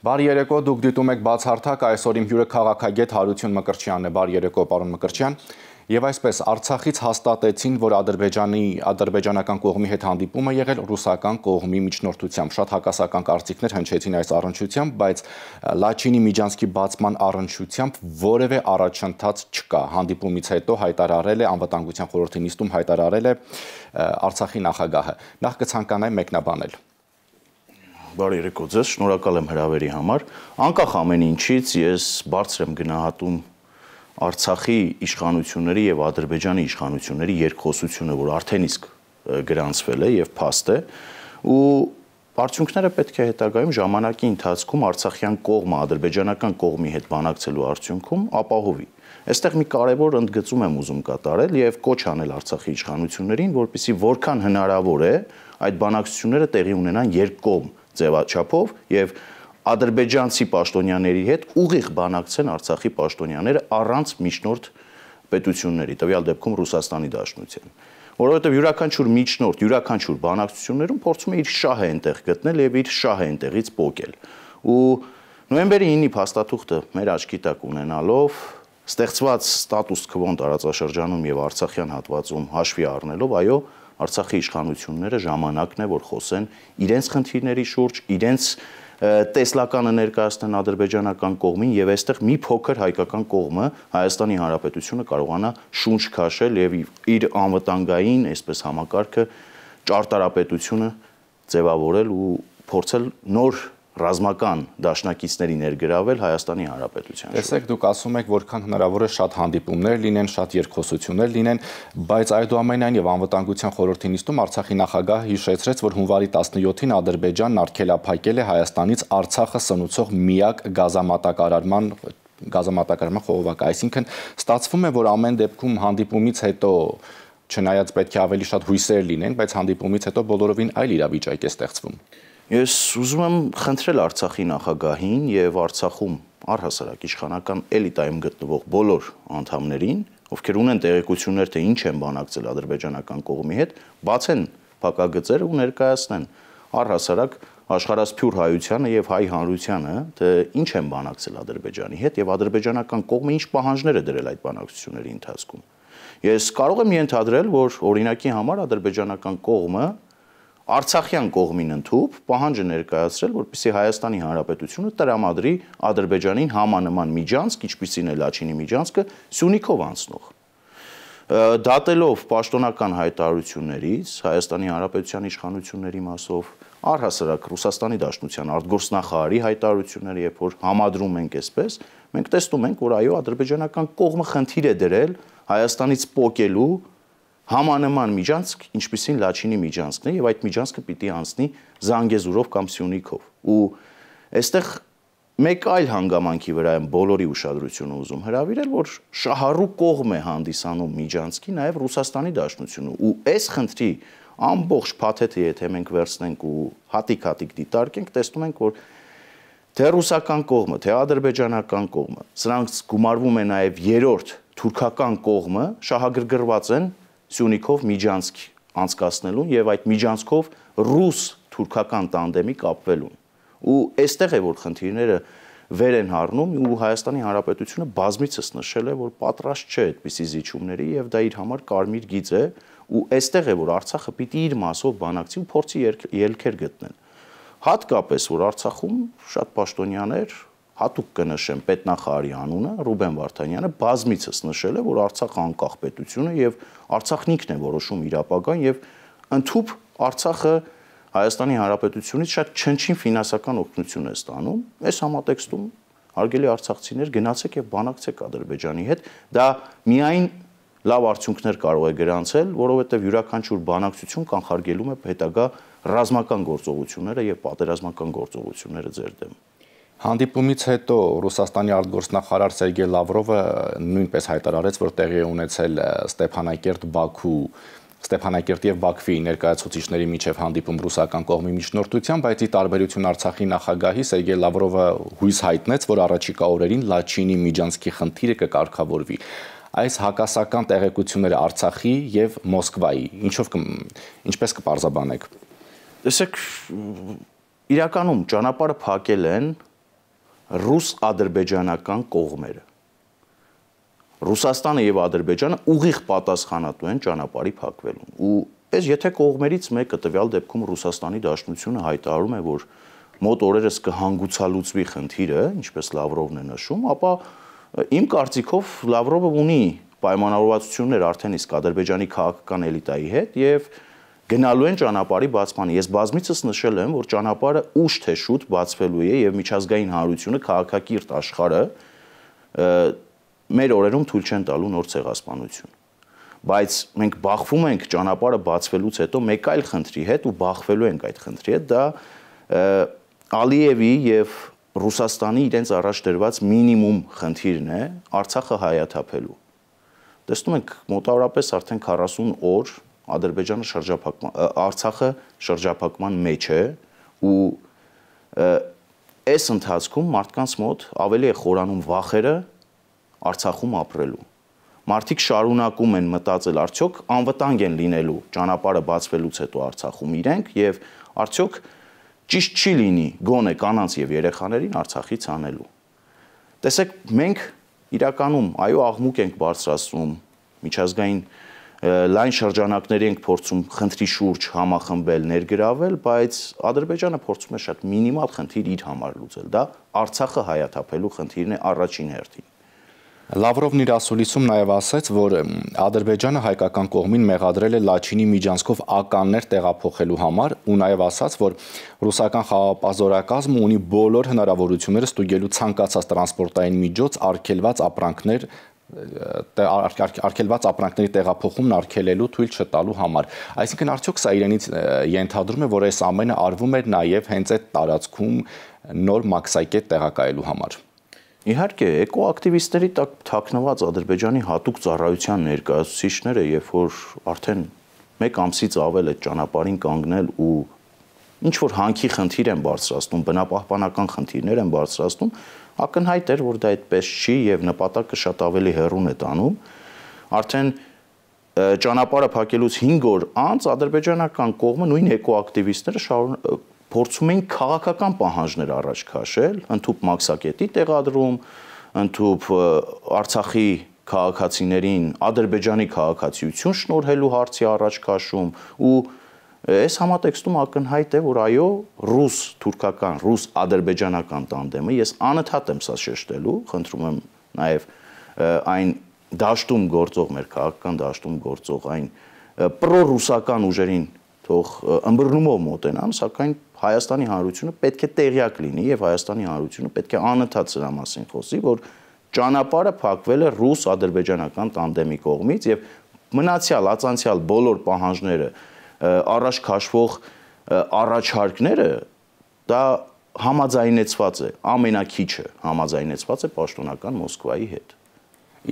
Բարի երեկո, դուք դիտում եք բացարձակ այսօր իմ հյուրը քաղաքագետ Հարություն Մկրտչյանն է։ Բարի երեկո, պարոն Մկրտչյան։ Եվ այսպես Արցախից հաստատեցին, որ Ադրբեջանի ադրբեջանական կողմի հետ հանդիպում է եղել ռուսական կողմի միջնորդությամբ։ Շատ հակասական կարծիքներ հնչեցին այս առնչությամբ, բայց Լաչինի Միջանսկի բացման առնչությամբ որևէ առաջընթաց չկա։ Հանդիպումից հետո հայտարարել է անվտանգության խորհրդի նիստում հայտարարել է Արցախի նախագահը։ Նախ կցանկանայի մեկնաբանել։ Բարի երեկո ձեզ, շնորհակալ եմ հրավերի համար։ Անկախ ամեն ինչից ես բարձր եմ գնահատում Արցախի իշխանությունների եւ Ադրբեջանի իշխանությունների երկխոսությունը, որ արդեն իսկ գրանցվել է եւ փաստ է, ու արդյունքները պետք է հետագայում ժամանակի ընթացքում Արցախյան կողմը ադրբեջանական կողմի հետ բանակցելու արդյունքում ապահովի։ Այստեղ մի կարևոր ընդգծում եմ ուզում կատարել եւ կոչ անել Արցախի իշխանություններին, որpիսի որքան հնարավոր է այդ բանակցությունները տեղի ունենան երկկողմ ձևաչափով եւ ադրբեջանցի պաշտոնյաների հետ ուղիղ բանակցեն Արցախի պաշտոնյաները առանց միջնորդ պետությունների, տվյալ դեպքում Ռուսաստանի Դաշնության որովհետև յուրաքանչյուր միջնորդ, յուրաքանչյուր բանակցություններում փորձում է իր շահը այնտեղ գտնել եւ իր շահը այնտեղից փոկել։ Ու նոյեմբերի 9-ի փաստաթուղթը մեր աչքի տակ ունենալով ստեղծված ստատուս քվոն տարածաշրջանում եւ Արցախյան հատվածում հաշվի առնելով, այո, Արցախի իշխանությունները ժամանակն է, որ խոսեն իրենց խնդիրների շուրջ, իրենց տեսլականը ներկայացնեն ադրբեջանական կողմին եւ այստեղ մի փոքր հայկական կողմը Հայաստանի Հանրապետությունը կարողանա շունչ քաշել եւ իր անվտանգային, այսպես համակարգը ճարտարապետությունը ձևավորել ու փորձել նոր ռազմական դաշնակիցների ներգրավել Հայաստանի Հանրապետության շուրջ։ Տեսեք, դուք ասում եք, որքան հնարավոր է շատ հանդիպումներ լինեն, շատ երկխոսություններ լինեն, բայց այդուամենայնիվ անվտանգության խորհրդի նիստում Արցախի նախագահը հիշեցրեց, որ հունվարի 17-ին Ադրբեջանն արգելափակել է Հայաստանից Արցախը սնուցող միակ գազամատակարարման գազամատակարարման խողովակը, այսինքն ստացվում է, որ ամեն դեպքում հանդիպումից հետո չնայած պետք է ավելի շատ հույսեր լինեն, բայց հանդիպումից հետո բոլորովին այլ իրավիճակ է ստեղծվում։ Ես ուզում եմ խնդրել Արցախի նախագահին եւ Արցախում առհասարակ իշխանական էլիտայում գտնվող բոլոր անդամներին, ովքեր ունեն տեղեկություններ, թե ինչ են բանակցել ադրբեջանական կողմի հետ, բացեն փակագծերը ու ներկայացնեն առհասարակ աշխարհասփյուր հայությանը եւ հայ հանրությանը, թե ինչ են բանակցել Ադրբեջանի հետ եւ ադրբեջանական կողմը ինչ պահանջներ է դրել այդ բանակցությունների ընթացքում։ Ես կարող եմ ենթադրել, որ օրինակի համար ադրբեջանական կողմը Արցախյան կողմին ընդհուպ պահանջը ներկայացրել, որպեսզի Հայաստանի Հանրապետությունը տրամադրի Ադրբեջանին համանման միջանցք, ինչպիսին է Լաչինի միջանցքը, Սյունիքով անցնող։ Դատելով պաշտոնական հայտարարություններից Հայաստանի Հանրապետության իշխանությունների մասով առհասարակ Ռուսաստանի Դաշնության արտգործնախարարի հայտարարությունները, երբ որ համադրում ենք այսպես, մենք տեսնում ենք, որ այո, ադրբեջանական կողմը խնդիր է դրել Հայաստանից փոկելու Համանման միջանցք, ինչպիսին Լաչինի միջանցքն է, եւ այդ միջանցքը պիտի անցնի Զանգեզուրով կամ Սյունիքով։ Ու այստեղ մեկ այլ հանգամանքի վրա եմ բոլորի ուշադրությունը ուզում հրավիրել, որ շահառու կողմ է հանդիսանում միջանցքի նաև Ռուսաստանի Դաշնությունը։ Ու այս խնդրի ամբողջ փաթեթը, եթե մենք վերցնենք ու հատիկ-հատիկ դիտարկենք, տեսնում ենք, որ թե ռուսական կողմը, թե ադրբեջանական կողմը, սրանք գումարվում է նաև երրորդ թուրքական կողմը շահագրգռված են Սյունիքով միջանցք անցկացնելուն եւ այդ միջանցքով ռուս-թուրքական տանդեմի կապվելուն։ Ու այստեղ է որ խնդիրները վեր են հառնում ու Հայաստանի Հանրապետությունը բազմիցս նշել է, որ պատրաստ չէ այդպիսի զիջումների եւ դա իր համար կարմիր գիծ է ու այստեղ է որ Արցախը պիտի իր մասով բանակցի ու փորձի ելքեր գտնել։ Հատկապես որ Արցախում շատ պաշտոնյաներ հատուկ կնշեմ պետնախարարի անունը Ռուբեն Վարդանյանը բազմիցս նշել է, որ Արցախը անկախ պետություն է եւ Արցախնիկն է որոշում իր ապագան եւ ընդհուպ Արցախը Հայաստանի Հանրապետությունից շատ չնչին ֆինանսական օգնություն է ստանում։ Այս համատեքստում հարգելի արցախցիներ գնացեք եւ բանակցեք Ադրբեջանի հետ։ Դա միայն լավ արդյունքներ կարող է գրանցել, որովհետեւ յուրաքանչյուր բանակցություն կանխարգելում է հետագա ռազմական գործողությունները եւ պատերազմական գործողությունները ձեր դեմ։ Հանդիպումից հետո Ռուսաստանի արտգործնախարար Սերգեյ Լավրովը նույնպես հայտարարեց, որ տեղի է ունեցել Ստեփանակերտ Բաքու Ստեփանակերտի եւ Բաքվի ներկայացուցիչների միջև հանդիպում ռուսական կողմի միջնորդությամբ, բայց ի տարբերություն Արցախի նախագահի Սերգեյ Լավրովը հույս հայտնեց, որ առաջիկա օրերին Լաչինի միջանցքի խնդիրը կկարգավորվի։ Այս հակասական տեղեկությունները Արցախի եւ Մոսկվայի, ինչով կմ, ինչպես կպարզաբանեք։ Տեսեք, իրականում ճանապարհը փակել են ռուս-ադրբեջանական կողմերը։ Ռուսաստանը եւ Ադրբեջանը ուղիղ պատասխանատու են ճանապարհի փակվելուն։ Ու պես եթե կողմերից մեկը տվյալ դեպքում Ռուսաստանի Դաշնությունը հայտարարում է, որ մոտ օրերս կհանգուցալուծվի խնդիրը, ինչպես Լավրովն է նշում, ապա իմ կարծիքով Լավրովը ունի պայմանավորվածություններ արդեն իսկ Ադրբեջանի քաղաքական էլիտայի հետ եւ և գնալու են ճանապարհի բացմանը։ Ես բազմիցս նշել եմ, որ ճանապարհը ուշ թե շուտ բացվելու է եւ միջազգային հանրությունը քաղաքակիրթ աշխարհը մեր օրերում թույլ չեն տալու նոր ցեղասպանություն։ Բայց մենք բախվում ենք ճանապարհը բացվելուց հետո մեկ այլ խնդրի հետ ու բախվելու ենք այդ խնդրի հետ, դա Ալիևի եւ Ռուսաստանի իրենց առաջ դրված մինիմում խնդիրն է Արցախը հայաթափելու։ Տեսնում ենք մոտավորապես արդեն 40 օր Ադրբեջանը շրջափակման Արցախը շրջափակման մեջ է ու այս ընթացքում մարդկանց մոտ ավելի է խորանում վախերը Արցախում ապրելու։ Մարդիկ շարունակում են մտածել արդյոք անվտանգ են լինելու ճանապարհը բացվելուց հետո Արցախում իրենք եւ արդյոք ճիշտ չի լինի գոնե կանանց եւ երեխաներին Արցախից անելու։ Տեսեք, մենք իրականում այո աղմուկ ենք բարձրացնում միջազգային լայն շրջանակներ ենք փորձում խնդրի շուրջ համախմբել, ներգրավել, բայց Ադրբեջանը փորձում է շատ մինիմալ խնդիր իր համար լուծել։ Դա Արցախը հայաթափելու խնդիրն է առաջին հերթին։ Լավրովն իր ասուլիսում նաև ասաց, որ Ադրբեջանը հայկական կողմին մեղադրել է Լաչինի միջանցքով ականներ տեղափոխելու համար ու նաև ասաց, որ ռուսական խաղապազորակազմը ունի բոլոր հնարավորությունները ստուգելու ցանկացած տրանսպորտային միջոց, արկելված ապրանքներ, արկելված ապրանքների տեղափոխումն արկելելու թույլ չտալու համար։ Այսինքն արդյոք սա իրենից ենթադրում է, որ այս ամենը արվում էր նաև հենց այդ տարածքում նոր մաքսակետ տեղակայելու համար։ Իհարկե, էկոակտիվիստների թաքնված Ադրբեջանի հատուկ ծառայության ներկայացուցիչները, երբ որ արդեն 1 ամսից ավել է ճանապարհին կանգնել ու ինչ որ հանքի խնդիր են բարձրացնում, բնապահպանական խնդիրներ են բարձրացնում, Ակնհայտ էր, որ դա այդպես չի եւ նպատակը շատ ավելի հեռուն է տանում։ Արդեն ճանապարհը փակելուց 5 օր անց ադրբեջանական կողմը նույն էկոակտիվիստները փորձում էին քաղաքական պահանջներ առաջ քաշել, ընդհուպ մաքսակետի տեղադրում, ընդհուպ Արցախի քաղաքացիներին ադրբեջանի քաղաքացիություն շնորհելու հարցի առաջ քաշում ու Այս համատեքստում ակնհայտ է, որ այո, ռուս թուրքական, ռուս ադրբեջանական տանդեմը ես անընդհատ եմ սա շեշտելու, խնդրում եմ նաև այն դաշտում գործող մեր քաղաքական դաշտում գործող այն պրոռուսական ուժերին թող ըմբռնումով մոտենան, սակայն Հայաստանի Հանրությունը պետք է տեղյակ լինի եւ Հայաստանի Հանրությունը պետք է անընդհատ սրա մասին խոսի, որ ճանապարհը փակվել է ռուս-ադրբեջանական տանդեմի կողմից եւ մնացյալ, ածանցյալ բոլոր պահանջները, առաջ քաշվող առաջարկները դա համաձայնեցված է, ամենակիչը համաձայնեցված է պաշտոնական Մոսկվայի հետ։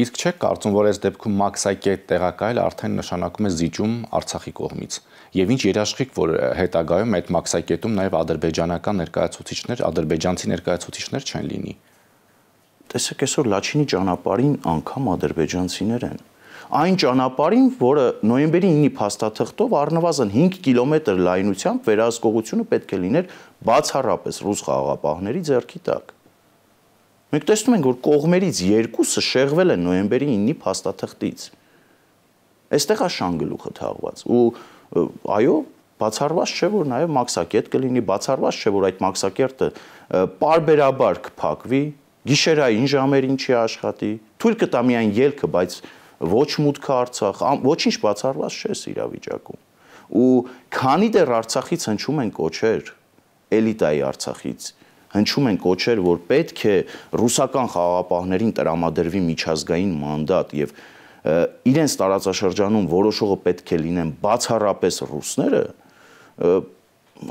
Իսկ չէ կարծում, որ այս դեպքում մաքսակետ տեղակայել արդեն նշանակում է զիջում Արցախի կողմից։ Եվ ինչ երաշխիք, որ հետագայում այդ մաքսակետում նաև ադրբեջանական ներկայացուցիչներ, ադրբեջանցի ներկայացուցիչներ չեն լինի։ Տեսեք, այսօր Լաչինի ճանապարհին անգամ ադրբեջանցիներ են այն ճանապարհին, որը նոյեմբերի 9-ի փաստաթղթով առնվազն 5 կիլոմետր լայնությամբ վերահսկողությունը պետք է լիներ բացառապես ռուս խաղաղապահների ձեռքի տակ։ Մենք տեսնում ենք, որ կողմերից երկուսը շեղվել են նոյեմբերի 9-ի փաստաթղթից։ Այստեղ աշան գլուխը թաղված ու այո, բացառված չէ, որ նաև մաքսակետ կլինի, բացառված չէ, որ այդ մաքսակերտը parberabar կփակվի, գիշերային ժամերին չի աշխատի, թույլ կտա միայն ելքը, բայց ոչ մուտքը Արցախ, ոչինչ բացառված չէ իրավիճակում։ Ու քանի դեռ Արցախից հնչում են կոչեր, էլիտայի Արցախից, հնչում են կոչեր, որ պետք է ռուսական խաղապահներին տրամադրվի միջազգային մանդատ եւ իրենց տարածաշրջանում որոշողը պետք է լինեն բացառապես ռուսները,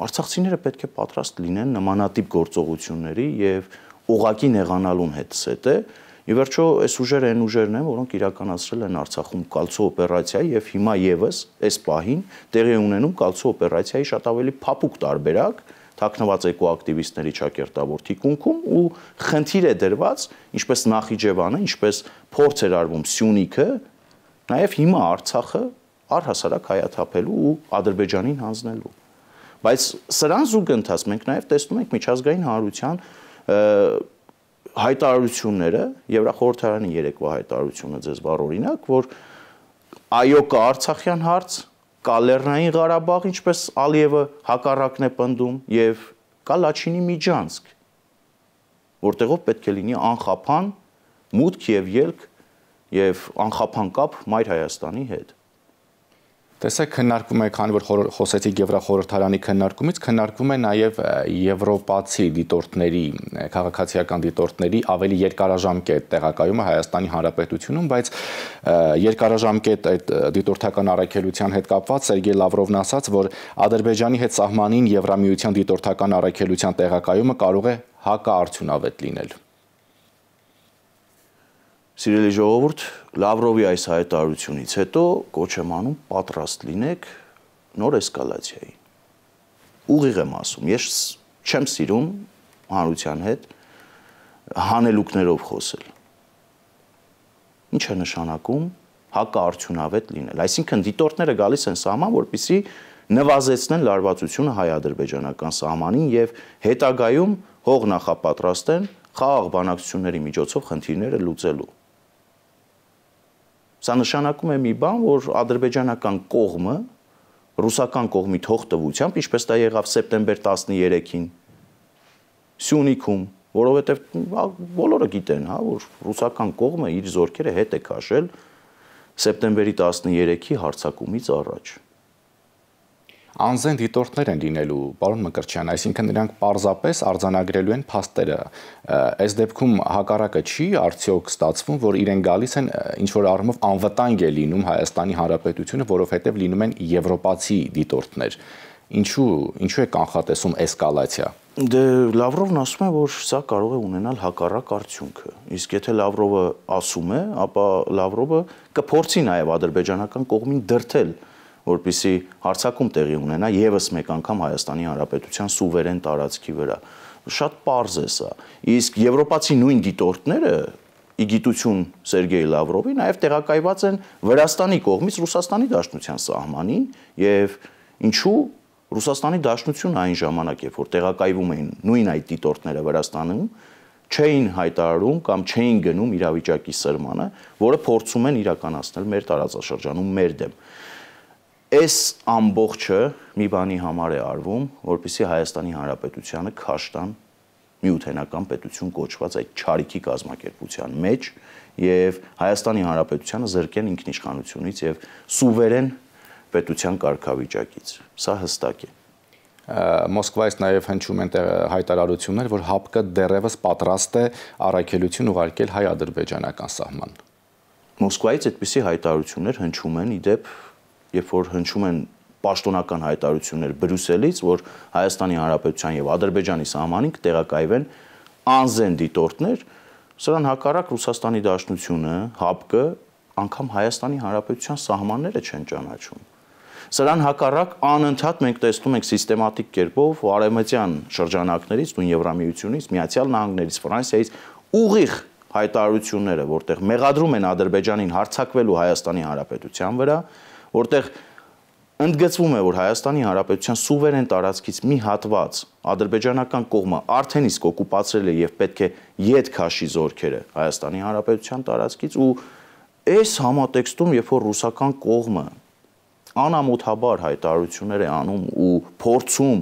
արցախցիները պետք է պատրաստ լինեն նմանատիպ գործողությունների եւ ուղակի նեղանալուն հետ սետ է, է Ի վերջո, այս ուժերը այն ուժերն են, որոնք իրականացրել են Արցախում կալցո օպերացիա եւ հիմա եւս այս պահին տեղի ունենում կալցո օպերացիայի շատ ավելի փափուկ տարբերակ թակնված էկոակտիվիստների ճակերտավոր թիկունքում ու խնդիր է դրված, ինչպես Նախիջևանը, ինչպես փորձ էր արվում Սյունիքը, նաև հիմա Արցախը առհասարակ հայաթափելու ու Ադրբեջանին հանձնելու։ Բայց սրան զուգընթաց մենք նաև տեսնում ենք միջազգային հանրության և, հայտարարությունները, Եվրախորհրդարանի երեկվա հայտարարությունը ձեզ բառ օրինակ, որ այո կա Արցախյան հարց, կա Լեռնային Ղարաբաղ, ինչպես Ալիևը հակառակն է պնդում, եւ կա Լաչինի Միջանցք, որտեղով պետք է լինի անխափան մուտք եւ ելք եւ անխափան կապ Մայր Հայաստանի հետ։ Տեսեք քննարկվում է, քանի որ խոսեցիք Եվրախորհրդարանի քննարկումից, քննարկվում է նաև եվրոպացի դիտորդների, քաղաքացիական դիտորդների ավելի երկարաժամկետ տեղակայումը Հայաստանի Հանրապետությունում, բայց երկարաժամկետ այդ դիտորդական առաքելության հետ կապված Սերգեյ Լավրովն ասաց, որ Ադրբեջանի հետ սահմանին Եվրամիության դիտորդական առաքելության տեղակայումը կարող է հակաարդյունավետ լինել։ Սիրելի ժողովուրդ, Լավրովի այս հայտարարությունից հետո կոչ եմ անում պատրաստ լինեք նոր էսկալացիայի։ Ուղիղ եմ ասում, ես չեմ սիրում հանրության հետ հանելուկներով խոսել։ Ինչ է նշանակում հակաարդյունավետ լինել։ Այսինքն դիտորդները գալիս են սահման, որպիսի նվազեցնեն լարվածությունը հայ-ադրբեջանական սահմանին եւ հետագայում հող նախապատրաստեն խաղաղ բանակցությունների միջոցով խնդիրները լուծելու։ Սա նշանակում է մի բան, որ ադրբեջանական կողմը ռուսական կողմի թող տվությամբ, ինչպես դա եղավ սեպտեմբեր 13-ին Սյունիքում, որովհետև բոլորը գիտեն, հա, որ ռուսական կողմը իր զորքերը հետ է քաշել սեպտեմբերի 13-ի հարձակումից առաջ անզեն դիտորդներ են լինելու, պարոն Մկրտչյան, այսինքն նրանք պարզապես արձանագրելու են փաստերը։ Այս դեպքում հակառակը չի արդյոք ստացվում, որ իրեն գալիս են ինչ որ առումով անվտանգ է լինում Հայաստանի Հանրապետությունը, որովհետև լինում են եվրոպացի դիտորդներ։ Ինչու, ինչու է կանխատեսում էսկալացիա։ Դե Լավրովն ասում է, որ սա կարող է ունենալ հակառակ արդյունքը։ Իսկ եթե Լավրովը ասում է, ապա Լավրովը կփորձի նաև ադրբեջանական կողմին դրթել որպիսի հարցակում տեղի ունենա եւս մեկ անգամ Հայաստանի Հանրապետության սուվերեն տարածքի վրա։ Շատ པարզ է սա։ Իսկ եվրոպացի նույն դիտորդները իգիտություն Սերգեյ Լավրովի նաև տեղակայված են Վրաստանի կողմից Ռուսաստանի Դաշնության սահմանին եւ ինչու Ռուսաստանի Դաշնությունը այն ժամանակ, երբ որ տեղակայվում էին նույն այդ դիտորդները Վրաստանում, չէին հայտարարում կամ չէին գնում իրավիճակի սրմանը, որը փորձում են իրականացնել մեր տարածաշրջանում մեր դեմ։ Այս ամբողջը մի բանի համար է արվում, որպիսի Հայաստանի Հանրապետությանը քաշտան միութենական պետություն կոչված այդ ճարիքի կազմակերպության մեջ եւ Հայաստանի Հանրապետությանը զրկեն ինքնիշխանությունից եւ սուվերեն պետության կարգավիճակից։ Սա հստակ է։ Մոսկվայից նաև հնչում են հայտարարություններ, որ ՀԱՊԿ-ը դեռևս պատրաստ է առաքելություն ուղարկել հայ-ադրբեջանական սահման։ Մոսկվայից այդպիսի հայտարարություններ հնչում են իդեպ երբ որ հնչում են պաշտոնական հայտարարություններ Բրյուսելից, որ Հայաստանի Հանրապետության եւ Ադրբեջանի սահմանին կտեղակայվեն անզեն դիտորդներ, սրան հակառակ Ռուսաստանի Դաշնությունը, ՀԱՊԿ-ը անգամ Հայաստանի Հանրապետության սահմանները չեն ճանաչում։ Սրան հակառակ անընդհատ մենք տեսնում ենք սիստեմատիկ կերպով արևմտյան շրջանակներից, նույն Եվրամիությունից, Միացյալ Նահանգներից, Ֆրանսիայից ուղիղ հայտարարությունները, որտեղ մեղադրում են Ադրբեջանին հարցակվելու Հայաստանի Հանրապետության վրա, որտեղ ընդգծվում է, որ Հայաստանի Հանրապետության սուվերեն տարածքից մի հատված ադրբեջանական կողմը արդեն իսկ օկուպացրել է եւ պետք է յետ քաշի զորքերը Հայաստանի Հանրապետության տարածքից ու այս համատեքստում, երբ որ ռուսական կողմը անամոթաբար հայտարարություններ է անում ու փորձում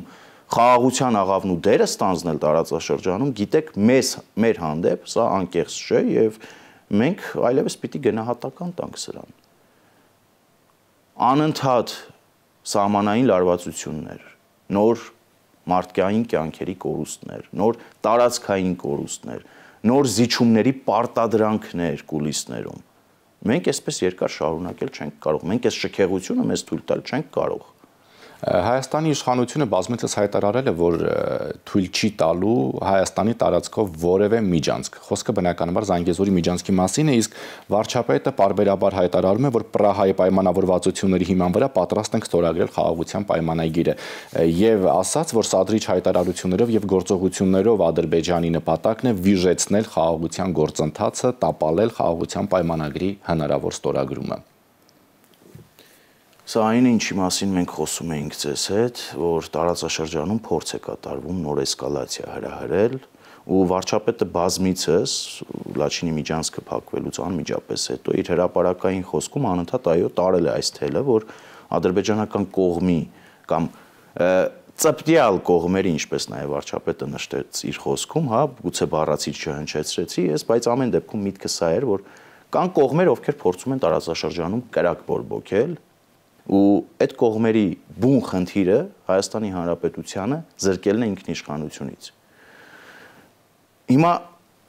խաղաղության աղավն ու դերը ստանձնել տարածաշրջանում, գիտեք, մեզ մեր հանդեպ սա անկեղծ չէ եւ մենք այլևս պիտի գնահատական տանք սրան անընդհատ սահմանային լարվածություններ, նոր մարդկային կյանքերի կորուստներ, նոր տարածքային կորուստներ, նոր զիջումների պարտադրանքներ կուլիսներում։ Մենք այսպես երկար շարունակել չենք կարող։ Մենք այս շքեղությունը մեզ թույլ տալ չենք կարող։ Հայաստանի իշխանությունը բազմիցս հայտարարել է, որ թույլ չի տալու Հայաստանի տարածքով որևէ միջանցք։ Խոսքը բնականաբար Զանգեզուրի միջանցքի մասին է, իսկ վարչապետը parberabar հայտարարում է, որ Պրահայի պայմանավորվածությունների հիման վրա պատրաստ ենք ստորագրել խաղաղության պայմանագիրը եւ ասաց, որ Սադրիչ հայտարարություններով եւ գործողություններով Ադրբեջանի նպատակն է վիժեցնել խաղաղության գործընթացը, տապալել խաղաղության պայմանագրի հնարավոր ստորագրումը։ Սա այն ինչի մասին մենք խոսում էինք ձեզ հետ, որ տարածաշրջանում փորձ է կատարվում նոր էսկալացիա հրահրել ու վարչապետը բազմիցս Լաչինի միջանցքը փակվելուց անմիջապես հետո իր հրաապարակային խոսքում անընդհատ այո տարել է այս թելը, որ ադրբեջանական կողմի կամ ծպտյալ կողմերի, ինչպես նաև վարչապետը նշեց իր խոսքում, հա, գուցե բառացից չհնչեցրեցի ես, բայց ամեն դեպքում միտքը սա էր, որ կան կողմեր, ովքեր փորձում են տարածաշրջանում կրակ բորբոքել, ու այդ կողմերի բուն խնդիրը Հայաստանի Հանրապետությանը զրկելն է ինքնիշխանությունից։ Հիմա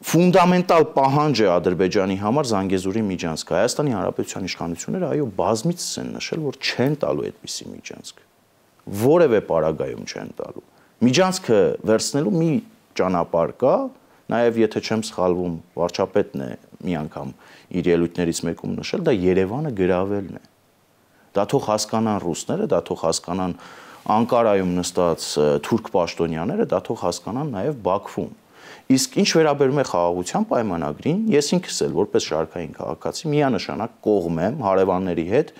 ֆունդամենտալ պահանջ է Ադրբեջանի համար Զանգեզուրի միջանցք։ Հայաստանի Հանրապետության իշխանությունները այո բազմիցս են նշել, որ չեն տալու այդպիսի միջանցք։ Որևէ պարագայում չեն տալու։ Միջանցքը վերցնելու մի ճանապարհ կա, նաև եթե չեմ սխալվում, վարչապետն է մի անգամ իր ելույթներից մեկում նշել, դա Երևանը գրավելն է։ Ա, Դա թող հասկանան ռուսները, դա թող հասկանան Անկարայում նստած թուրք պաշտոնյաները, դա թող հասկանան նաև Բաքվում։ Իսկ ինչ վերաբերում է խաղաղության պայմանագրին, ես ինքս էլ որպես շարքային քաղաքացի միանշանակ կողմ եմ հարևանների հետ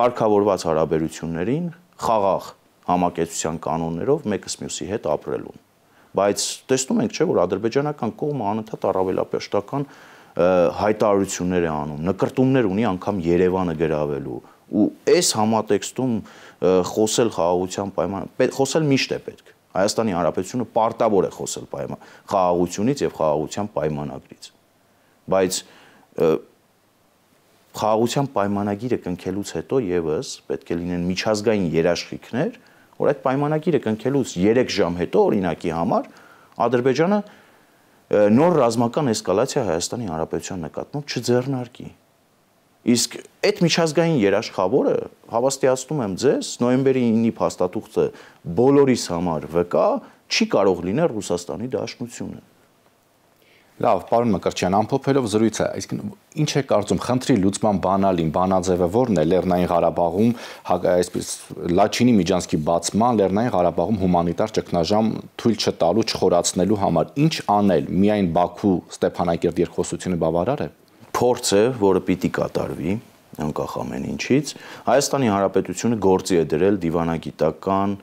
կարգավորված հարաբերություններին խաղաղ համակեցության կանոններով մեկս մյուսի հետ ապրելուն։ Բայց տեսնում ենք, չէ, որ ադրբեջանական կողմը անընդհատ առավելապաշտական հայտարարություններ է անում, նկարտումներ ունի անգամ Երևանը գրավելու, ու այս համատեքստում խոսել խաղաղության պայման խոսել միշտ է պետք Հայաստանի Հանրապետությունը պարտավոր է խոսել պայման խաղաղությունից եւ խաղաղության պայմանագրից բայց խաղաղության պայմանագիրը կնքելուց հետո եւս պետք է լինեն միջազգային երաշխիքներ, որ այդ պայմանագիրը կնքելուց 3 ժամ հետո օրինակի համար Ադրբեջանը նոր ռազմական էսկալացիա Հայաստանի Հանրապետության նկատմամբ չձեռնարկի։ Իսկ այդ միջազգային երաշխավորը հավաստիացնում եմ ձեզ, նոյեմբերի 9-ի փաստաթուղթը բոլորիս համար վկա չի կարող լինել Ռուսաստանի Դաշնությունը։ Լավ, պարոն Մկրտչյան, ամփոփելով զրույցը, իսկ ինչ է կարծում, խնդրի լուծման բանալին, բանաձևը ո՞րն է Լեռնային Ղարաբաղում, հա, այսպես Լաչինի միջանցքի բացման Լեռնային Ղարաբաղում հումանիտար ճգնաժամ թույլ չտալու, չխորացնելու համար ինչ անել, միայն Բաքու Ստեփանակերտ երկխոսությունը բավարար է փորձ է, որը պիտի կատարվի անկախ ամեն ինչից, Հայաստանի Հանրապետությունը գործի է դրել դիվանագիտական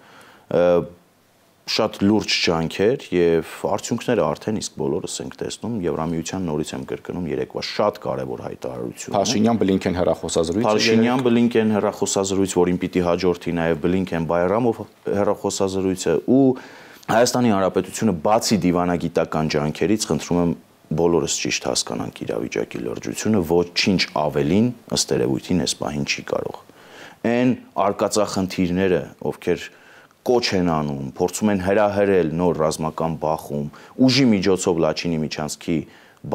շատ լուրջ ջանքեր եւ արդյունքները արդեն իսկ բոլորս ենք տեսնում Եվրամիության նորից եմ կրկնում երեկվա շատ կարեւոր հայտարարություն Փաշինյան Բլինքեն հերախոսազրույցը Փաշինյան Բլինքեն հերախոսազրույց, որին պիտի հաջորդի նաեւ Բլինքեն Բայրամով հերախոսազրույցը ու Հայաստանի Հանրապետությունը բացի դիվանագիտական ջանքերից խնդրում եմ բոլորս ճիշտ հասկանանք իրավիճակի լրջությունը, ոչինչ ավելին ըստ երևույթին այս պահին չի կարող։ Այն արկածախնդիրները, ովքեր կոչ են անում, փորձում են հրահրել նոր ռազմական բախում, ուժի միջոցով Լաչինի միջանցքի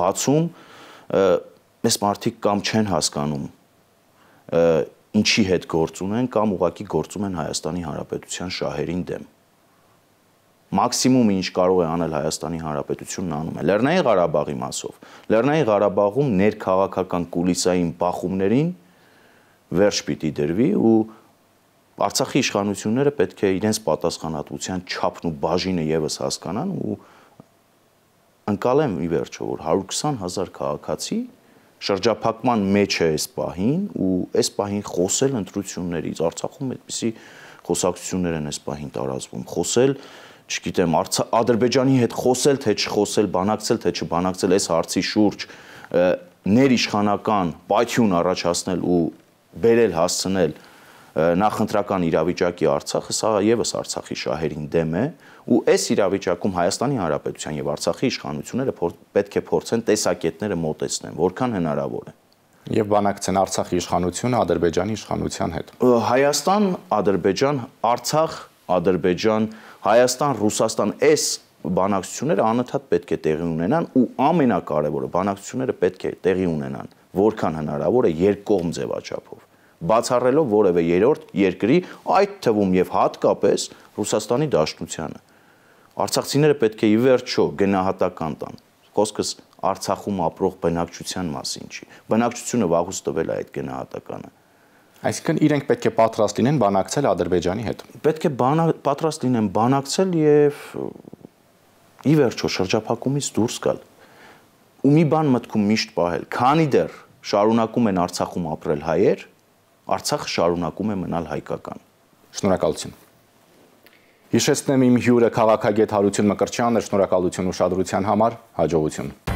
բացում, այս մարդիկ կամ չեն հասկանում ինչի հետ գործ ունեն կամ ուղակի գործում են Հայաստանի Հանրապետության շահերին դեմ մաքսիմումը ինչ կարող է անել Հայաստանի Հանրապետությունն անում է։ Լեռնային Ղարաբաղի մասով։ Լեռնային Ղարաբաղում ներքաղաքական կուլիսային բախումներին վերջ պիտի դրվի ու Արցախի իշխանությունները պետք է իրենց պատասխանատվության չափն ու բաժինը եւս հասկանան ու ընկալեմ ի վերջո որ 120.000 քաղաքացի շրջափակման մեջ է այս պահին ու այս պահին խոսել ընտրություններից Արցախում այդպիսի խոսակցություններ են այս պահին տարածվում խոսել չգիտեմ, Ադրբեջանի հետ խոսել, թե չխոսել, բանակցել, թե չբանակցել այս հարցի շուրջ ներիշխանական պայթյուն առաջացնել ու բերել հասցնել նախընտրական իրավիճակի Արցախը, սա եւս Արցախի շահերին դեմ է ու այս իրավիճակում Հայաստանի Հանրապետության եւ Արցախի իշխանությունները պետք է փորձեն տեսակետները մոտեցնեն, որքան հնարավոր է։ Եվ բանակցեն Արցախի իշխանությունը Ադրբեջանի իշխանության հետ։ Հայաստան, Ադրբեջան, Արցախ Ադրբեջան, Հայաստան, Ռուսաստան, այս բանակցությունները անընդհատ պետք է տեղի ունենան ու ամենակարևորը բանակցությունները պետք է տեղի ունենան որքան հնարավոր է երկկողմ ձևաչափով բացառելով որևէ երրորդ երկրի այդ թվում եւ հատկապես Ռուսաստանի Դաշնությանը արցախցիները պետք է ի վերջո գնահատական տան խոսքս Արցախում ապրող բնակչության մասին չի բնակչությունը վաղուց տվել է այդ գնահատականը Այսինքն իրենք պետք է պատրաստ լինեն բանակցել Ադրբեջանի հետ։ Պետք է պատրաստ լինեն բանակցել եւ ի վերջո շրջափակումից դուրս գալ։ Ու մի բան մտքում միշտ պահել, քանի դեռ շարունակում են Արցախում ապրել հայեր, Արցախը շարունակում է մնալ հայկական։ Շնորհակալություն։ Հիշեցնեմ իմ հյուրը քաղաքագետ Հարություն Մկրտչյանն է, շնորհակալություն ուշադրության համար, հաջողություն։